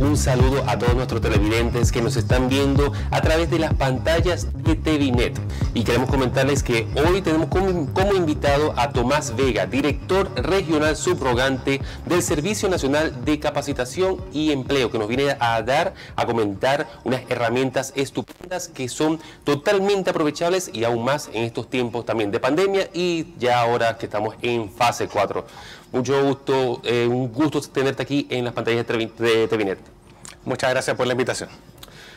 Un saludo a todos nuestros televidentes que nos están viendo a través de las pantallas de TVNet. Y queremos comentarles que hoy tenemos como, invitado a Tomás Vega, director regional subrogante del Servicio Nacional de Capacitación y Empleo, que nos viene a dar, a comentar unas herramientas estupendas que son totalmente aprovechables y aún más en estos tiempos también de pandemia y ya ahora que estamos en fase 4. Mucho gusto, eh, un gusto tenerte aquí en las pantallas de Tevinet. Muchas gracias por la invitación.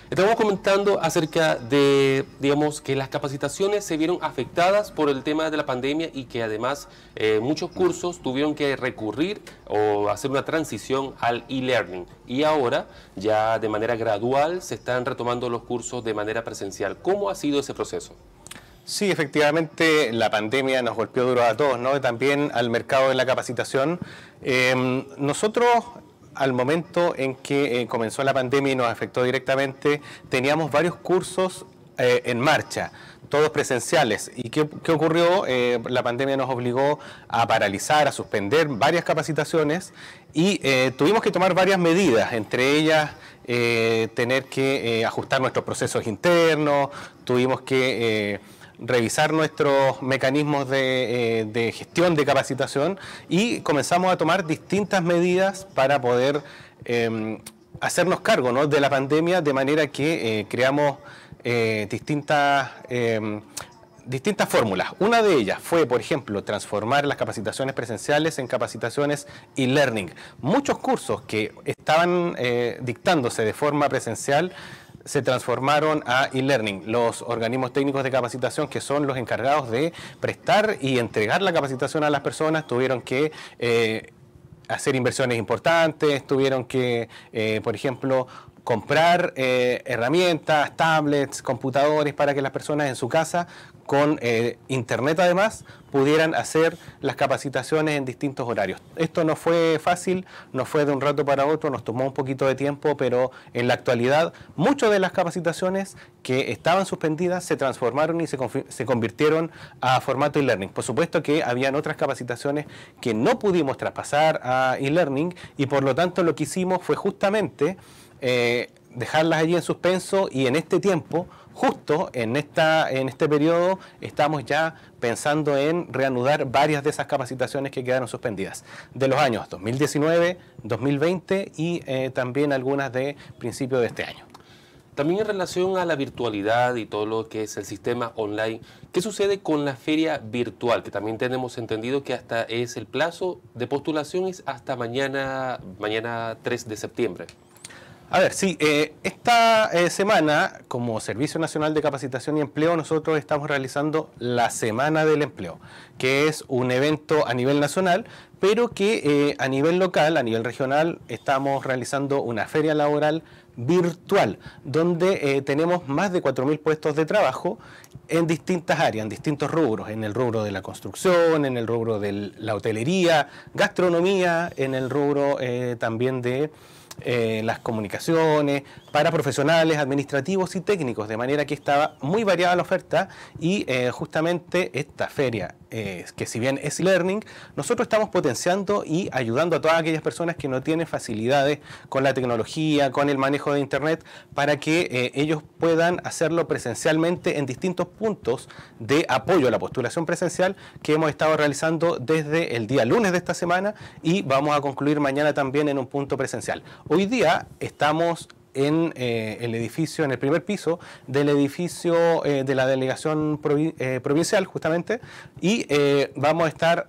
Estamos comentando acerca de, digamos, que las capacitaciones se vieron afectadas por el tema de la pandemia y que además eh, muchos cursos tuvieron que recurrir o hacer una transición al e-learning. Y ahora, ya de manera gradual, se están retomando los cursos de manera presencial. ¿Cómo ha sido ese proceso? Sí, efectivamente, la pandemia nos golpeó duro a todos, ¿no? también al mercado de la capacitación. Em, nosotros al momento en que eh, comenzó la pandemia y nos afectó directamente, teníamos varios cursos eh, en marcha, todos presenciales. ¿Y qué, ocurrió? Eh, la pandemia nos obligó a paralizar, a suspender varias capacitaciones y tuvimos que tomar varias medidas, entre ellas tener que ajustar nuestros procesos internos, tuvimos que revisar nuestros mecanismos eh, de, gestión, de capacitación y comenzamos a tomar distintas medidas para poder em, hacernos cargo de la pandemia de manera que eh, creamos eh, distintas em, distintas fórmulas. Una de ellas fue, por ejemplo, transformar las capacitaciones presenciales en capacitaciones e-learning. Muchos cursos que estaban dictándose de forma presencial se transformaron a e-learning, los organismos técnicos de capacitación que son los encargados de prestar y entregar la capacitación a las personas tuvieron que... Eh, hacer inversiones importantes, tuvieron que, eh, por ejemplo, comprar eh, herramientas, tablets, computadores para que las personas en su casa con eh, internet además, pudieran hacer las capacitaciones en distintos horarios. Esto no fue fácil, no fue de un rato para otro, nos tomó un poquito de tiempo, pero en la actualidad muchas de las capacitaciones que estaban suspendidas se transformaron y se, convirtieron a formato e-learning. Por supuesto que habían otras capacitaciones que no pudimos traspasar a e-learning y por lo tanto lo que hicimos fue justamente eh, dejarlas allí en suspenso y en este tiempo justo en, este periodo estamos ya pensando en reanudar varias de esas capacitaciones que quedaron suspendidas de los años 2019, 2020 y eh, también algunas de principio de este año. También en relación a la virtualidad y todo lo que es el sistema online, ¿qué sucede con la feria virtual? Que también tenemos entendido que hasta es el plazo de postulación es hasta mañana, mañana 3 de septiembre. A ver, sí, eh, esta eh, semana, como Servicio Nacional de Capacitación y Empleo, nosotros estamos realizando la Semana del Empleo, que es un evento a nivel nacional, pero que eh, a nivel local, a nivel regional, estamos realizando una feria laboral virtual, donde tenemos más de 4.000 puestos de trabajo en distintas áreas, en distintos rubros, en el rubro de la construcción, en el rubro de la hotelería, gastronomía, en el rubro también de eh, las comunicaciones, para profesionales, administrativos y técnicos, de manera que estaba muy variada la oferta y eh, justamente esta feria, eh, que si bien es learning nosotros estamos potenciando y ayudando a todas aquellas personas que no tienen facilidades con la tecnología, con el manejo de Internet, para que eh, ellos puedan hacerlo presencialmente en distintos puntos de apoyo a la postulación presencial que hemos estado realizando desde el día lunes de esta semana y vamos a concluir mañana también en un punto presencial. Hoy día estamos en eh, el edificio, en el primer piso del edificio eh, de la delegación eh, provincial, justamente, y vamos a estar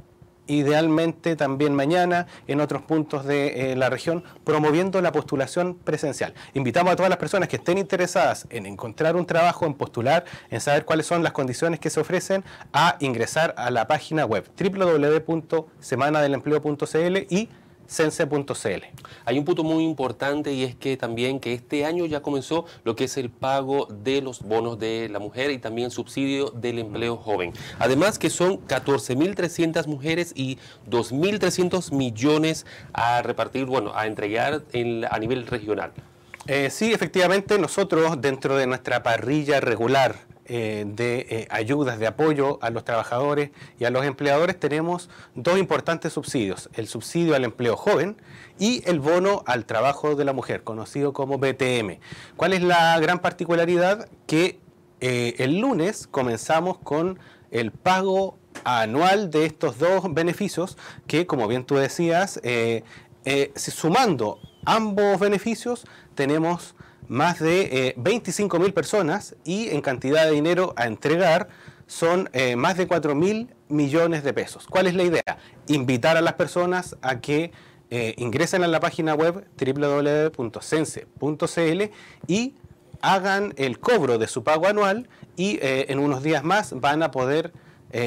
idealmente también mañana en otros puntos de la región, promoviendo la postulación presencial. Invitamos a todas las personas que estén interesadas en encontrar un trabajo, en postular, en saber cuáles son las condiciones que se ofrecen, a ingresar a la página web www.semanadelempleo.cl y sense.cl. Hay un punto muy importante y es que también que este año ya comenzó lo que es el pago de los bonos de la mujer y también subsidio del empleo joven. Además que son 14.300 mujeres y 2.300 millones a repartir, bueno, a entregar a nivel regional. Eh, sí, efectivamente, nosotros dentro de nuestra parrilla regular eh, de eh, ayudas, de apoyo a los trabajadores y a los empleadores, tenemos dos importantes subsidios, el subsidio al empleo joven y el bono al trabajo de la mujer, conocido como BTM. ¿Cuál es la gran particularidad? Que eh, el lunes comenzamos con el pago anual de estos dos beneficios que, como bien tú decías, sumando ambos beneficios tenemos más de 25.000 eh, 25 personas y en cantidad de dinero a entregar son eh, más de 4.000 millones de pesos. ¿Cuál es la idea? Invitar a las personas a que eh, ingresen a la página web www.cense.cl y hagan el cobro de su pago anual y en unos días más van a poder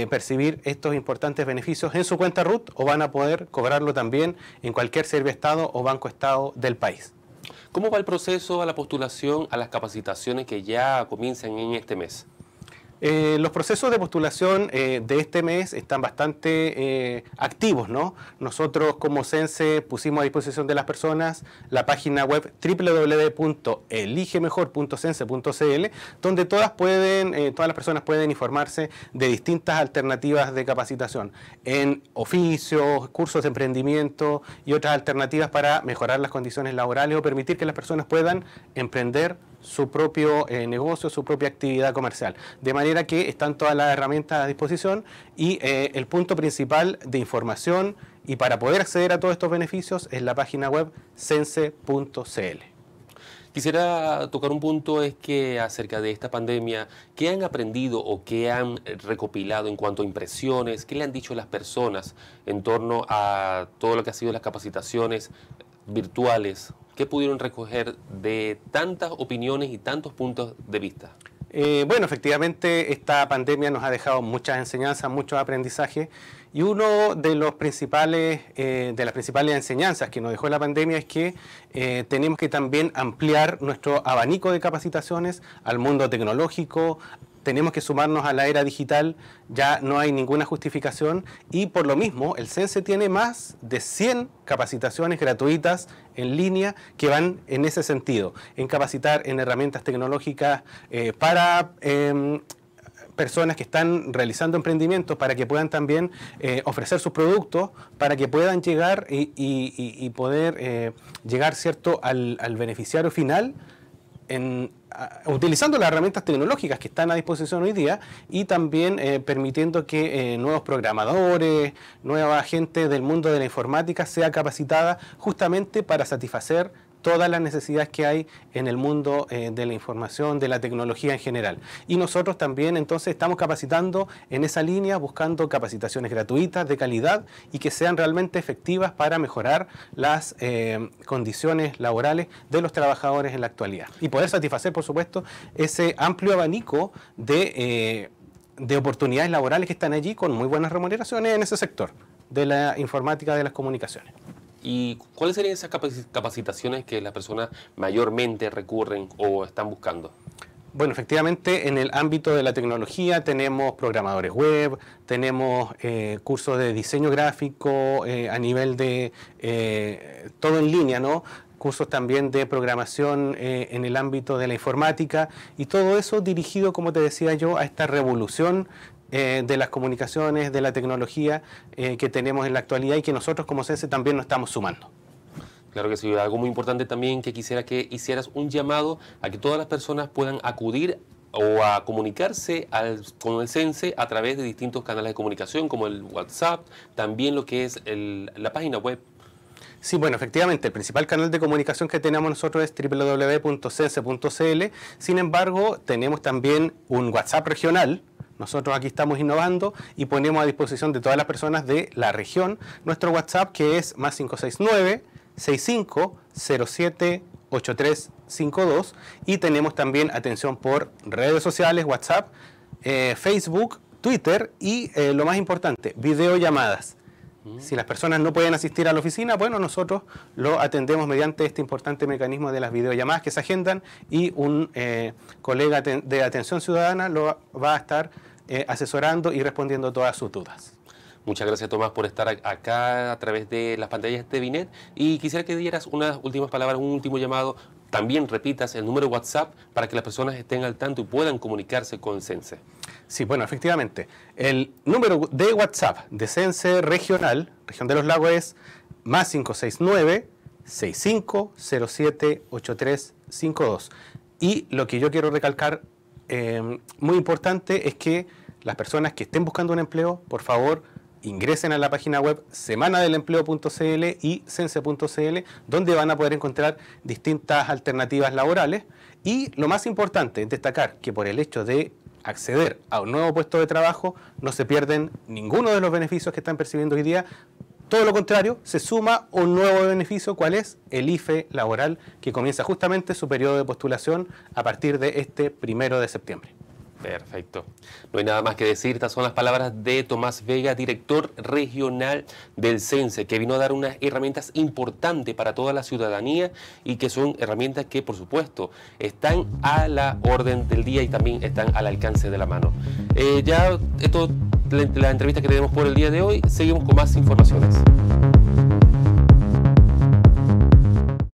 percibir estos importantes beneficios en su cuenta RUT o van a poder cobrarlo también en cualquier servicio Estado o Banco Estado del país. ¿Cómo va el proceso a la postulación a las capacitaciones que ya comienzan en este mes? Eh, los procesos de postulación eh, de este mes están bastante eh, activos, ¿no? Nosotros como CENSE pusimos a disposición de las personas la página web www.eligemejor.cense.cl, donde todas pueden, todas las personas pueden informarse de distintas alternativas de capacitación en oficios, cursos de emprendimiento y otras alternativas para mejorar las condiciones laborales o permitir que las personas puedan emprender su propio eh, negocio, su propia actividad comercial. De manera que están todas las herramientas a disposición y eh, el punto principal de información y para poder acceder a todos estos beneficios es la página web sense.cl. Quisiera tocar un punto es que acerca de esta pandemia, ¿qué han aprendido o qué han recopilado en cuanto a impresiones? ¿Qué le han dicho las personas en torno a todo lo que ha sido las capacitaciones virtuales ¿Qué pudieron recoger de tantas opiniones y tantos puntos de vista? Eh, bueno, efectivamente esta pandemia nos ha dejado muchas enseñanzas, muchos aprendizajes y uno de los principales eh, de las principales enseñanzas que nos dejó la pandemia es que eh, tenemos que también ampliar nuestro abanico de capacitaciones al mundo tecnológico, tenemos que sumarnos a la era digital, ya no hay ninguna justificación y por lo mismo el CENSE tiene más de 100 capacitaciones gratuitas en línea que van en ese sentido, en capacitar en herramientas tecnológicas eh, para... Em, personas que están realizando emprendimientos para que puedan también eh, ofrecer sus productos, para que puedan llegar y, poder eh, llegar cierto al, al beneficiario final en, utilizando las herramientas tecnológicas que están a disposición hoy día y también eh, permitiendo que eh, nuevos programadores, nueva gente del mundo de la informática sea capacitada justamente para satisfacer todas las necesidades que hay en el mundo eh, de la información, de la tecnología en general. Y nosotros también entonces estamos capacitando en esa línea, buscando capacitaciones gratuitas, de calidad y que sean realmente efectivas para mejorar las eh, condiciones laborales de los trabajadores en la actualidad. Y poder satisfacer, por supuesto, ese amplio abanico de... Eh, de oportunidades laborales que están allí con muy buenas remuneraciones en ese sector de la informática de las comunicaciones. ¿Y cuáles serían esas capacitaciones que las personas mayormente recurren o están buscando? Bueno, efectivamente, en el ámbito de la tecnología tenemos programadores web, tenemos eh, cursos de diseño gráfico eh, a nivel de eh, todo en línea, ¿no? cursos también de programación en el ámbito de la informática y todo eso dirigido, como te decía yo, a esta revolución eh, de las comunicaciones, de la tecnología eh, que tenemos en la actualidad y que nosotros como CENSE también nos estamos sumando. Claro que sí, algo muy importante también que quisiera que hicieras un llamado a que todas las personas puedan acudir o a comunicarse con el CENSE a través de distintos canales de comunicación como el WhatsApp, también lo que es la página web. Sí, bueno, efectivamente, el principal canal de comunicación que tenemos nosotros es www.cense.cl, sin embargo, tenemos también un WhatsApp regional, nosotros aquí estamos innovando y ponemos a disposición de todas las personas de la región nuestro WhatsApp que es más 569 65 8352 y tenemos también atención por redes sociales, WhatsApp, eh, Facebook, Twitter y eh, lo más importante, videollamadas. Si las personas no pueden asistir a la oficina, bueno, nosotros lo atendemos mediante este importante mecanismo de las videollamadas que se agendan y un eh, colega de atención ciudadana lo va a estar eh, asesorando y respondiendo todas sus dudas. Muchas gracias Tomás por estar acá a través de las pantallas de Binet y quisiera que dieras unas últimas palabras, un último llamado. También repitas el número WhatsApp para que las personas estén al tanto y puedan comunicarse con CENSE. Sí, bueno, efectivamente. El número de WhatsApp de Sense regional, región de los lagos, es más 569-6507-8352. Y lo que yo quiero recalcar, em, muy importante, es que las personas que estén buscando un empleo, por favor, ingresen a la página web semanadelempleo.cl y sense.cl, donde van a poder encontrar distintas alternativas laborales. Y lo más importante, destacar que por el hecho de acceder a un nuevo puesto de trabajo, no se pierden ninguno de los beneficios que están percibiendo hoy día. Todo lo contrario, se suma un nuevo beneficio, cuál es el IFE laboral, que comienza justamente su periodo de postulación a partir de este primero de septiembre. Perfecto. No hay nada más que decir. Estas son las palabras de Tomás Vega, director regional del CENSE, que vino a dar unas herramientas importantes para toda la ciudadanía y que son herramientas que, por supuesto, están a la orden del día y también están al alcance de la mano. Eh, ya esto, la, la entrevista que tenemos por el día de hoy, seguimos con más informaciones.